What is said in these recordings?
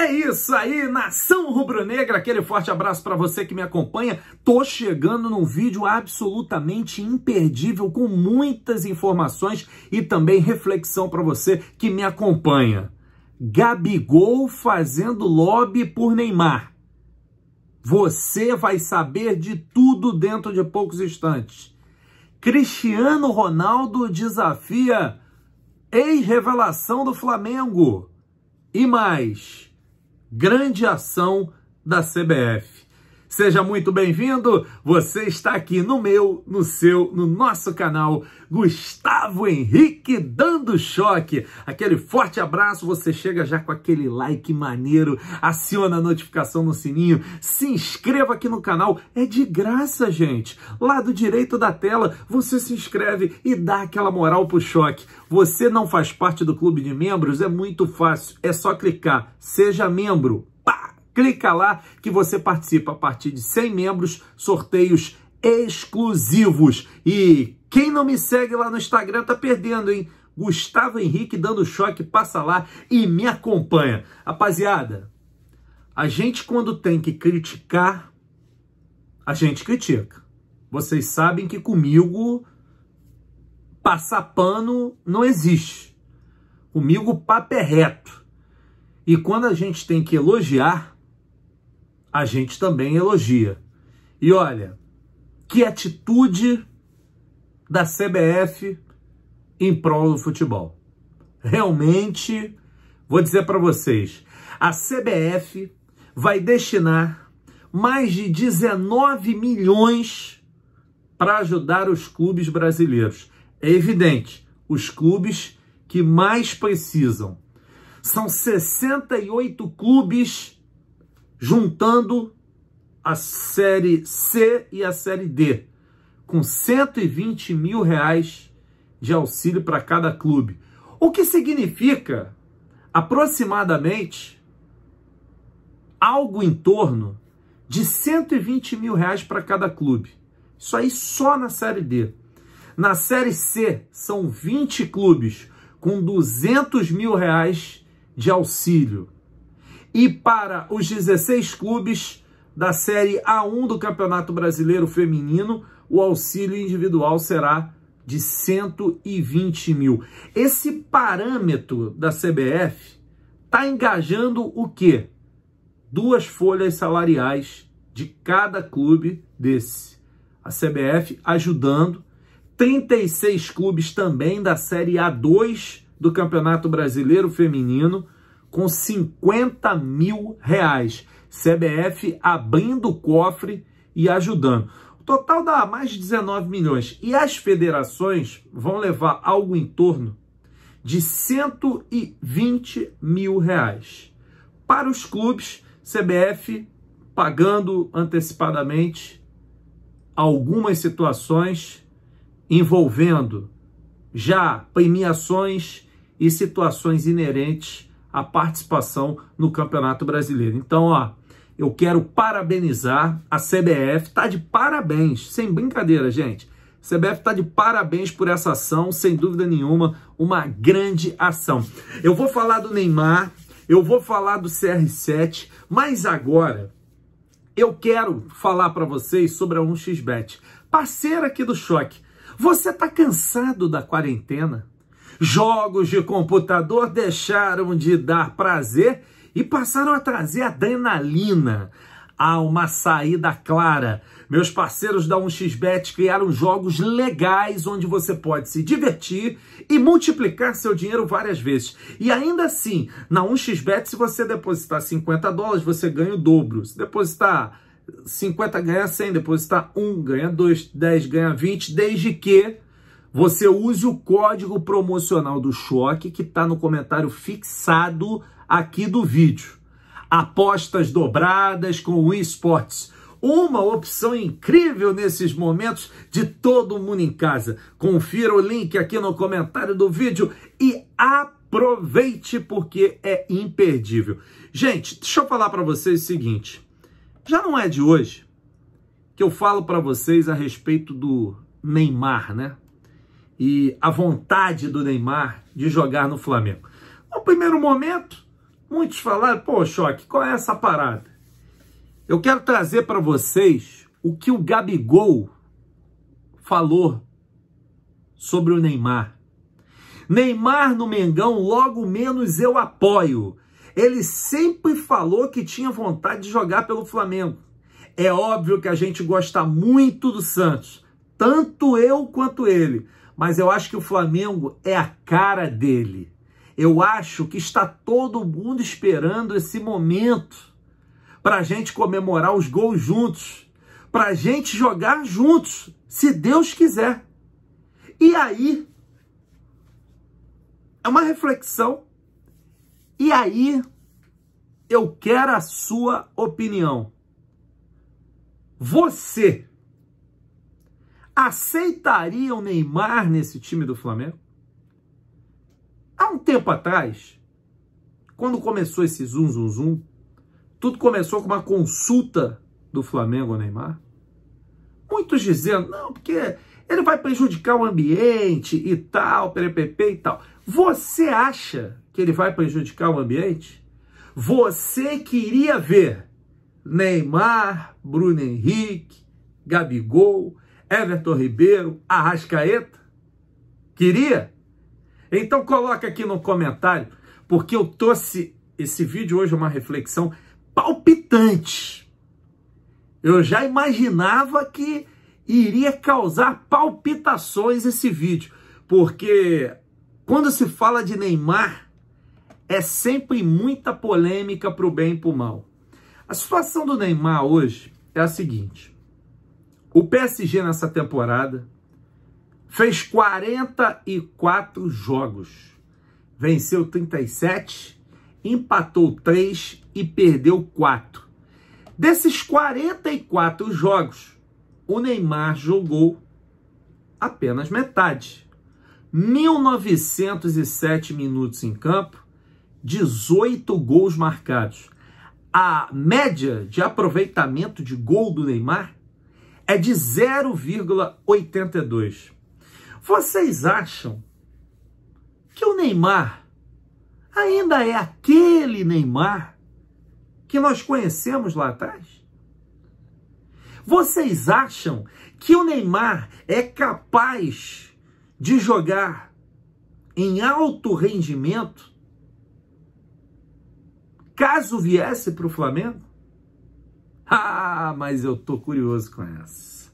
É isso aí, nação rubro-negra, aquele forte abraço para você que me acompanha. Tô chegando num vídeo absolutamente imperdível com muitas informações e também reflexão para você que me acompanha. Gabigol fazendo lobby por Neymar. Você vai saber de tudo dentro de poucos instantes. Cristiano Ronaldo desafia ex-revelação do Flamengo. E mais, grande ação da CBF. Seja muito bem-vindo. Você está aqui no meu, no seu, no nosso canal Gustavo Henrique dando choque. Aquele forte abraço, você chega já com aquele like maneiro, aciona a notificação no sininho, se inscreva aqui no canal, é de graça, gente. Lado direito da tela, você se inscreve e dá aquela moral pro choque. Você não faz parte do clube de membros? É muito fácil, é só clicar seja membro clica lá que você participa a partir de 100 membros, sorteios exclusivos. E quem não me segue lá no Instagram tá perdendo, hein? Gustavo Henrique dando choque, passa lá e me acompanha. Rapaziada, a gente quando tem que criticar, a gente critica. Vocês sabem que comigo passar pano não existe. Comigo o papo é reto. E quando a gente tem que elogiar, a gente também elogia. E olha, que atitude da CBF em prol do futebol. Realmente, vou dizer para vocês, a CBF vai destinar mais de 19 milhões para ajudar os clubes brasileiros. É evidente, os clubes que mais precisam. São 68 clubes juntando a série C e a série D, com 120 mil reais de auxílio para cada clube. O que significa aproximadamente algo em torno de 120 mil reais para cada clube. Isso aí só na Série D. Na Série C, são 20 clubes com 200 mil reais de auxílio e para os 16 clubes da Série A1 do Campeonato Brasileiro Feminino, o auxílio individual será de 120 mil. Esse parâmetro da CBF está engajando o quê? Duas folhas salariais de cada clube desse. A CBF ajudando, 36 clubes também da Série A2 do Campeonato Brasileiro Feminino, com 50 mil reais. CBF abrindo o cofre e ajudando. O total dá mais de 19 milhões. E as federações vão levar algo em torno de 120 mil reais. Para os clubes, CBF pagando antecipadamente algumas situações envolvendo já premiações e situações inerentes a participação no Campeonato Brasileiro. Então, ó, eu quero parabenizar a CBF, tá de parabéns, sem brincadeira, gente. CBF tá de parabéns por essa ação, sem dúvida nenhuma, uma grande ação. Eu vou falar do Neymar, eu vou falar do CR7, mas agora eu quero falar para vocês sobre a 1xBet, parceira aqui do Choque. Você tá cansado da quarentena? Jogos de computador deixaram de dar prazer e passaram a trazer adrenalina. Há uma saída clara. Meus parceiros da 1xBet criaram jogos legais onde você pode se divertir e multiplicar seu dinheiro várias vezes. E ainda assim, na 1xBet, se você depositar 50 dólares, você ganha o dobro. Se depositar 50, ganha 100. Depositar 1, ganha 2, 10, ganha 20, desde que você use o código promocional do Choque que está no comentário fixado aqui do vídeo. Apostas dobradas com o eSports. Uma opção incrível nesses momentos de todo mundo em casa. Confira o link aqui no comentário do vídeo e aproveite porque é imperdível. Gente, deixa eu falar para vocês o seguinte. Já não é de hoje que eu falo para vocês a respeito do Neymar, né? e a vontade do Neymar de jogar no Flamengo? No primeiro momento, muitos falaram: pô, choque, qual é essa parada? Eu quero trazer para vocês o que o Gabigol falou sobre o Neymar. Neymar no Mengão, logo menos eu apoio. Ele sempre falou que tinha vontade de jogar pelo Flamengo. É óbvio que a gente gosta muito do Santos, tanto eu quanto ele mas eu acho que o Flamengo é a cara dele. Eu acho que está todo mundo esperando esse momento para a gente comemorar os gols juntos, para a gente jogar juntos, se Deus quiser. E aí, é uma reflexão. E aí, eu quero a sua opinião. Você aceitaria o Neymar nesse time do Flamengo? Há um tempo atrás, quando começou esse zum zum zum, tudo começou com uma consulta do Flamengo ao Neymar. Muitos dizendo, não, porque ele vai prejudicar o ambiente e tal, PPP e tal. Você acha que ele vai prejudicar o ambiente? Você queria ver Neymar, Bruno Henrique, Gabigol, Everton Ribeiro, Arrascaeta? Queria? Então coloca aqui no comentário, porque eu trouxe esse vídeo hoje uma reflexão palpitante. Eu já imaginava que iria causar palpitações esse vídeo, porque quando se fala de Neymar, é sempre muita polêmica para o bem e para o mal. A situação do Neymar hoje é a seguinte: o PSG nessa temporada fez 44 jogos, venceu 37, empatou 3 e perdeu 4. Desses 44 jogos, o Neymar jogou apenas metade. 1907 minutos em campo, 18 gols marcados. A média de aproveitamento de gol do Neymar é de 0,82. Vocês acham que o Neymar ainda é aquele Neymar que nós conhecemos lá atrás? Vocês acham que o Neymar é capaz de jogar em alto rendimento caso viesse para o Flamengo? Ah, mas eu tô curioso com essa.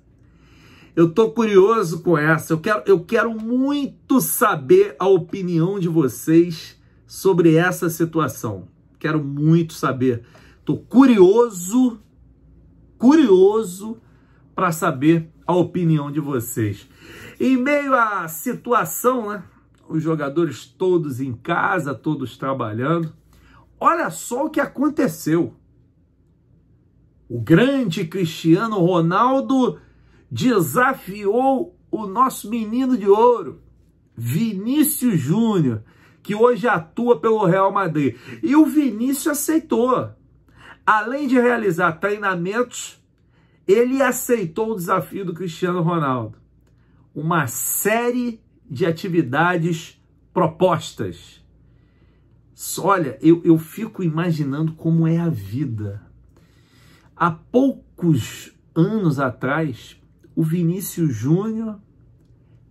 Eu tô curioso com essa. Eu quero, eu quero muito saber a opinião de vocês sobre essa situação. Quero muito saber. Tô curioso, curioso para saber a opinião de vocês. Em meio à situação, né? Os jogadores todos em casa, todos trabalhando. Olha só o que aconteceu. O grande Cristiano Ronaldo desafiou o nosso menino de ouro, Vinícius Júnior, que hoje atua pelo Real Madrid. E o Vinícius aceitou. Além de realizar treinamentos, ele aceitou o desafio do Cristiano Ronaldo. Uma série de atividades propostas. Olha, eu, eu fico imaginando como é a vida Há poucos anos atrás, o Vinícius Júnior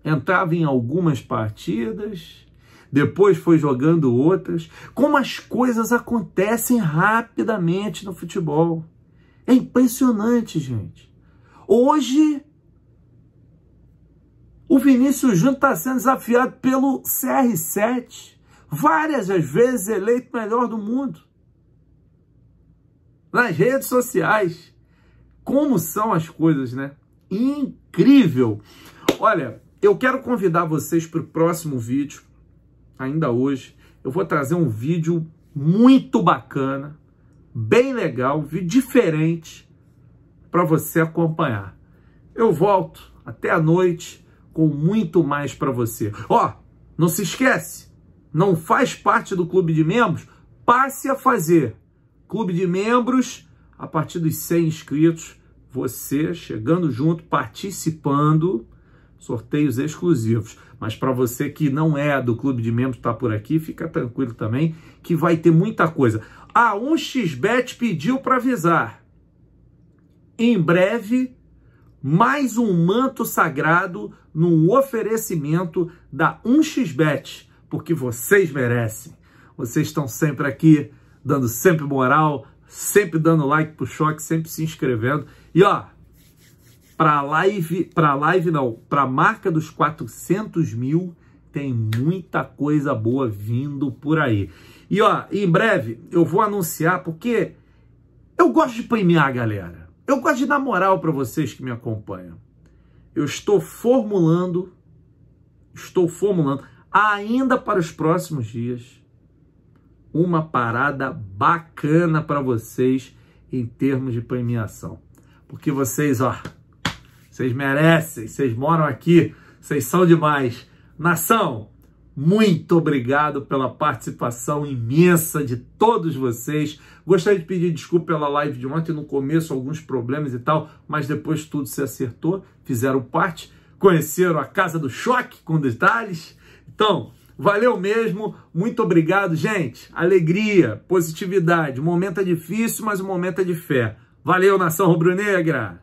entrava em algumas partidas, depois foi jogando outras. Como as coisas acontecem rapidamente no futebol. É impressionante, gente. Hoje, o Vinícius Júnior está sendo desafiado pelo CR7, várias as vezes eleito melhor do mundo nas redes sociais. Como são as coisas, né? Incrível! Olha, eu quero convidar vocês para o próximo vídeo, ainda hoje. Eu vou trazer um vídeo muito bacana, bem legal, um vídeo diferente para você acompanhar. Eu volto até a noite com muito mais para você. Ó, oh, não se esquece, não faz parte do clube de membros? Passe a fazer. Clube de membros, a partir dos 100 inscritos, você chegando junto, participando, sorteios exclusivos. Mas para você que não é do clube de membros, está por aqui, fica tranquilo também que vai ter muita coisa. Ah, 1 xbet pediu para avisar. Em breve, mais um manto sagrado no oferecimento da 1xbet, porque vocês merecem. Vocês estão sempre aqui dando sempre moral, sempre dando like pro choque, sempre se inscrevendo. E ó, para live, para live não, para marca dos 400 mil tem muita coisa boa vindo por aí. E ó, em breve eu vou anunciar porque eu gosto de premiar a galera. Eu gosto de dar moral para vocês que me acompanham. Eu estou formulando, estou formulando ainda para os próximos dias uma parada bacana para vocês em termos de premiação. Porque vocês, ó, vocês merecem, vocês moram aqui, vocês são demais. Nação, muito obrigado pela participação imensa de todos vocês. Gostaria de pedir desculpa pela live de ontem, no começo alguns problemas e tal, mas depois tudo se acertou, fizeram parte, conheceram a Casa do Choque com detalhes. Então, Valeu mesmo, muito obrigado, gente. Alegria, positividade. O momento é difícil, mas o momento é de fé. Valeu, nação rubro-negra!